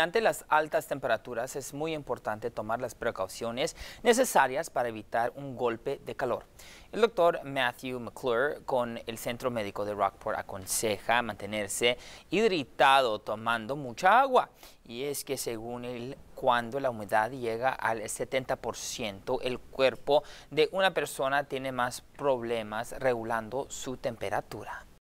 Ante las altas temperaturas es muy importante tomar las precauciones necesarias para evitar un golpe de calor. El doctor Matthew McClure con el Centro Médico de Rockport aconseja mantenerse hidratado tomando mucha agua. Y es que según él, cuando la humedad llega al 70%, el cuerpo de una persona tiene más problemas regulando su temperatura.